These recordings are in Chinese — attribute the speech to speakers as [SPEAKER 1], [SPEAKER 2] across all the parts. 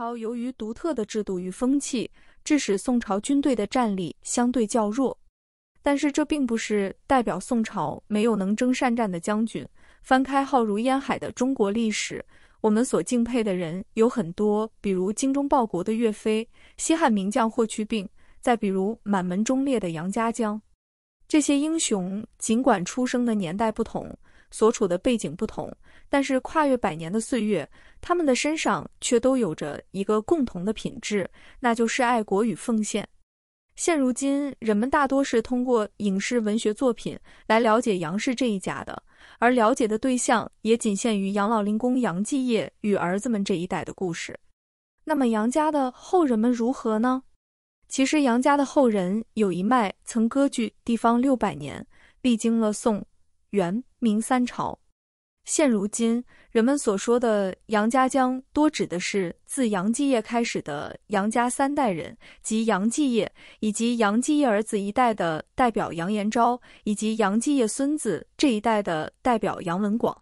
[SPEAKER 1] 朝由于独特的制度与风气，致使宋朝军队的战力相对较弱。但是这并不是代表宋朝没有能征善战的将军。翻开浩如烟海的中国历史，我们所敬佩的人有很多，比如精忠报国的岳飞、西汉名将霍去病，再比如满门忠烈的杨家将。这些英雄尽管出生的年代不同。所处的背景不同，但是跨越百年的岁月，他们的身上却都有着一个共同的品质，那就是爱国与奉献。现如今，人们大多是通过影视文学作品来了解杨氏这一家的，而了解的对象也仅限于杨老林公杨继业与儿子们这一代的故事。那么，杨家的后人们如何呢？其实，杨家的后人有一脉曾割据地方六百年，历经了宋。元明三朝，现如今人们所说的杨家将，多指的是自杨继业开始的杨家三代人，即杨继业以及杨继业儿子一代的代表杨延昭，以及杨继业孙子这一代的代表杨文广。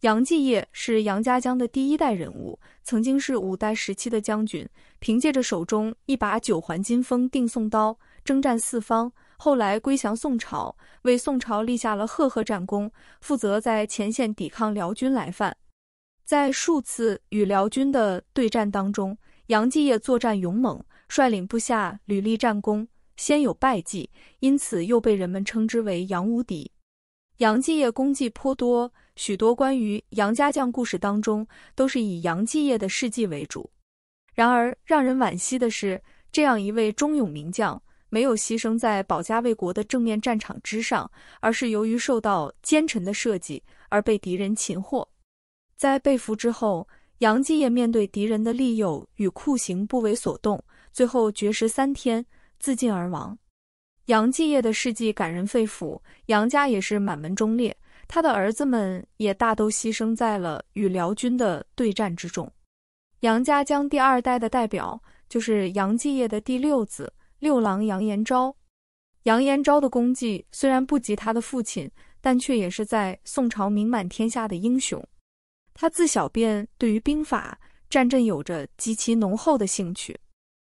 [SPEAKER 1] 杨继业是杨家将的第一代人物，曾经是五代时期的将军，凭借着手中一把九环金锋定送刀征战四方。后来归降宋朝，为宋朝立下了赫赫战功，负责在前线抵抗辽军来犯。在数次与辽军的对战当中，杨继业作战勇猛，率领部下屡立战功，鲜有败绩，因此又被人们称之为杨无敌。杨继业功绩颇多。许多关于杨家将故事当中，都是以杨继业的事迹为主。然而，让人惋惜的是，这样一位忠勇名将，没有牺牲在保家卫国的正面战场之上，而是由于受到奸臣的设计而被敌人擒获。在被俘之后，杨继业面对敌人的利诱与酷刑不为所动，最后绝食三天，自尽而亡。杨继业的事迹感人肺腑，杨家也是满门忠烈。他的儿子们也大都牺牲在了与辽军的对战之中。杨家将第二代的代表就是杨继业的第六子六郎杨延昭。杨延昭的功绩虽然不及他的父亲，但却也是在宋朝名满天下的英雄。他自小便对于兵法、战阵有着极其浓厚的兴趣，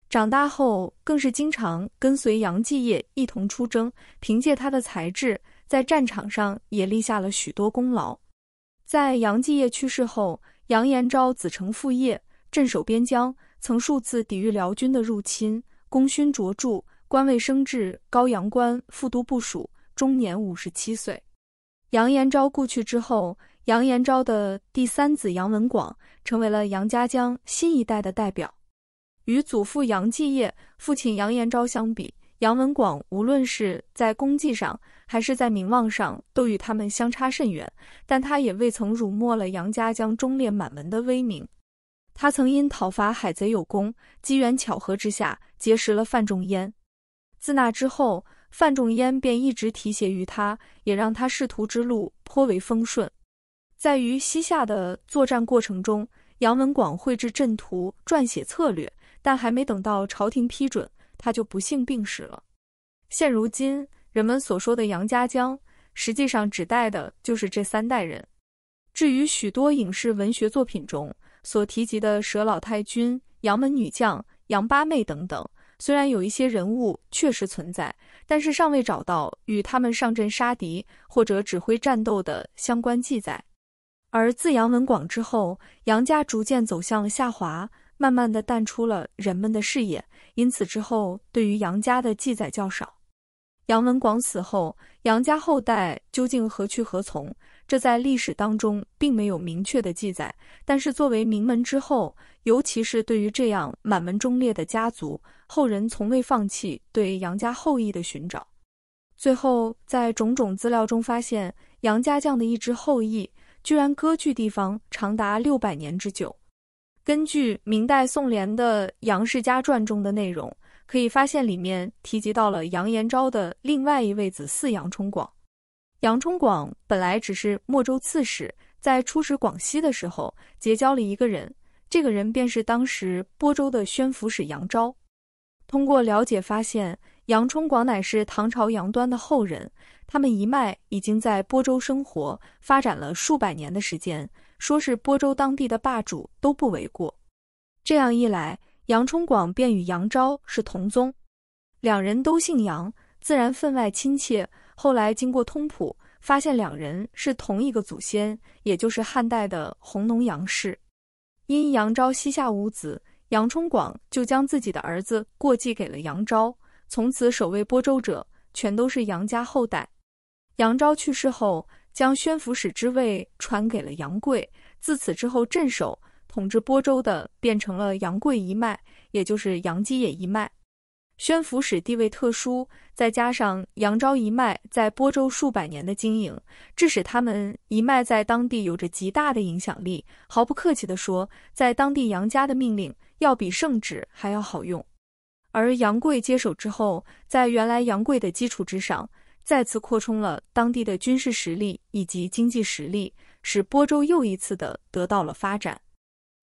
[SPEAKER 1] 长大后更是经常跟随杨继业一同出征，凭借他的才智。在战场上也立下了许多功劳。在杨继业去世后，杨延昭子承父业，镇守边疆，曾数次抵御辽军的入侵，功勋卓著，官位升至高阳关副都部署，终年五十七岁。杨延昭故去之后，杨延昭的第三子杨文广成为了杨家将新一代的代表，与祖父杨继业、父亲杨延昭相比。杨文广无论是在功绩上还是在名望上，都与他们相差甚远，但他也未曾辱没了杨家将忠烈满门的威名。他曾因讨伐海贼有功，机缘巧合之下结识了范仲淹。自那之后，范仲淹便一直提携于他，也让他仕途之路颇为风顺。在于西夏的作战过程中，杨文广绘制阵图、撰写策略，但还没等到朝廷批准。他就不幸病逝了。现如今，人们所说的杨家将，实际上指代的就是这三代人。至于许多影视文学作品中所提及的佘老太君、杨门女将、杨八妹等等，虽然有一些人物确实存在，但是尚未找到与他们上阵杀敌或者指挥战斗的相关记载。而自杨文广之后，杨家逐渐走向了下滑。慢慢的淡出了人们的视野，因此之后对于杨家的记载较少。杨文广死后，杨家后代究竟何去何从？这在历史当中并没有明确的记载。但是作为名门之后，尤其是对于这样满门忠烈的家族，后人从未放弃对杨家后裔的寻找。最后在种种资料中发现，杨家将的一支后裔居然割据地方长达六百年之久。根据明代宋濂的《杨氏家传》中的内容，可以发现里面提及到了杨延昭的另外一位子嗣杨冲广。杨冲广本来只是莫州刺史，在出使广西的时候结交了一个人，这个人便是当时播州的宣抚使杨昭。通过了解发现，杨冲广乃是唐朝杨端的后人，他们一脉已经在播州生活发展了数百年的时间。说是播州当地的霸主都不为过。这样一来，杨充广便与杨昭是同宗，两人都姓杨，自然分外亲切。后来经过通谱，发现两人是同一个祖先，也就是汉代的弘农杨氏。因杨昭膝下无子，杨充广就将自己的儿子过继给了杨昭，从此守卫播州者全都是杨家后代。杨昭去世后。将宣抚使之位传给了杨贵，自此之后镇守统治播州的变成了杨贵一脉，也就是杨基野一脉。宣抚使地位特殊，再加上杨昭一脉在播州数百年的经营，致使他们一脉在当地有着极大的影响力。毫不客气地说，在当地杨家的命令要比圣旨还要好用。而杨贵接手之后，在原来杨贵的基础之上。再次扩充了当地的军事实力以及经济实力，使播州又一次的得到了发展。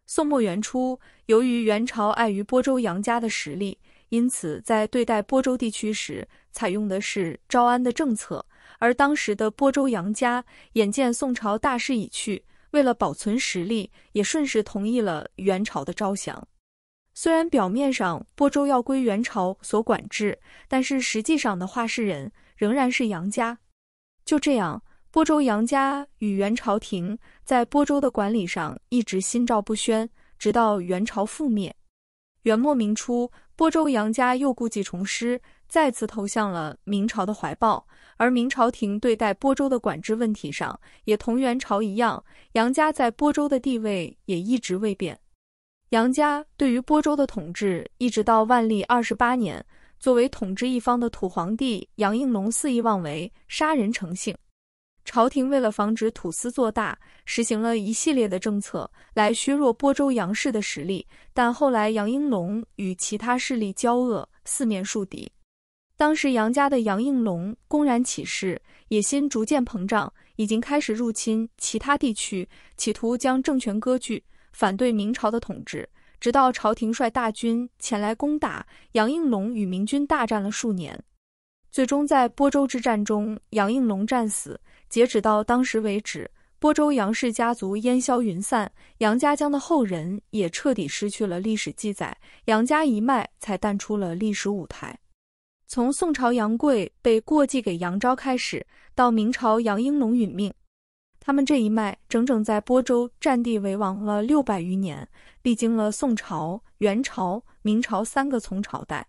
[SPEAKER 1] 宋末元初，由于元朝碍于播州杨家的实力，因此在对待播州地区时，采用的是招安的政策。而当时的播州杨家眼见宋朝大势已去，为了保存实力，也顺势同意了元朝的招降。虽然表面上播州要归元朝所管制，但是实际上的话是人。仍然是杨家，就这样，播州杨家与元朝廷在播州的管理上一直心照不宣，直到元朝覆灭。元末明初，播州杨家又故伎重施，再次投向了明朝的怀抱，而明朝廷对待播州的管制问题上，也同元朝一样，杨家在播州的地位也一直未变。杨家对于播州的统治，一直到万历二十八年。作为统治一方的土皇帝杨应龙肆意妄为，杀人成性。朝廷为了防止土司做大，实行了一系列的政策来削弱播州杨氏的实力。但后来杨应龙与其他势力交恶，四面树敌。当时杨家的杨应龙公然起事，野心逐渐膨胀，已经开始入侵其他地区，企图将政权割据，反对明朝的统治。直到朝廷率大军前来攻打，杨应龙与明军大战了数年，最终在播州之战中，杨应龙战死。截止到当时为止，播州杨氏家族烟消云散，杨家将的后人也彻底失去了历史记载，杨家一脉才淡出了历史舞台。从宋朝杨贵被过继给杨昭开始，到明朝杨应龙殒命。他们这一脉整整在播州占地为王了六百余年，历经了宋朝、元朝、明朝三个从朝代，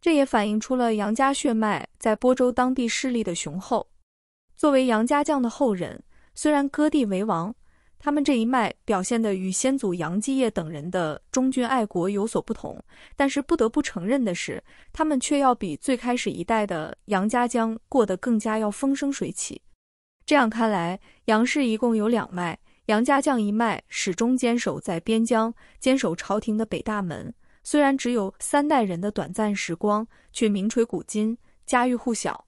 [SPEAKER 1] 这也反映出了杨家血脉在播州当地势力的雄厚。作为杨家将的后人，虽然割地为王，他们这一脉表现的与先祖杨继业等人的忠君爱国有所不同，但是不得不承认的是，他们却要比最开始一代的杨家将过得更加要风生水起。这样看来，杨氏一共有两脉，杨家将一脉始终坚守在边疆，坚守朝廷的北大门。虽然只有三代人的短暂时光，却名垂古今，家喻户晓。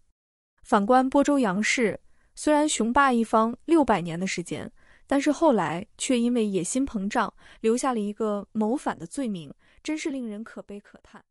[SPEAKER 1] 反观播州杨氏，虽然雄霸一方六百年的时间，但是后来却因为野心膨胀，留下了一个谋反的罪名，真是令人可悲可叹。